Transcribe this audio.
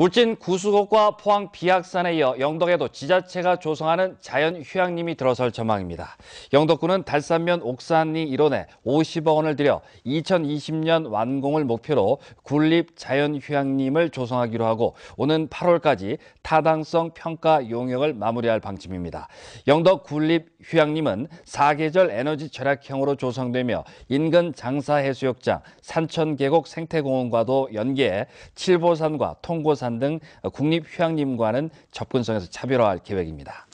울진 구수곡과 포항 비악산에 이어 영덕에도 지자체가 조성하는 자연휴양림이 들어설 전망입니다. 영덕군은 달산면 옥산리 일원에 50억 원을 들여 2020년 완공을 목표로 군립 자연휴양림을 조성하기로 하고 오는 8월까지 타당성 평가 용역을 마무리할 방침입니다. 영덕 군립 휴양림은 사계절 에너지 절약형으로 조성되며 인근 장사해수욕장, 산천계곡 생태공원과도 연계해 칠보산과 통고산 등 국립휴양림과는 접근성에서 차별화할 계획입니다.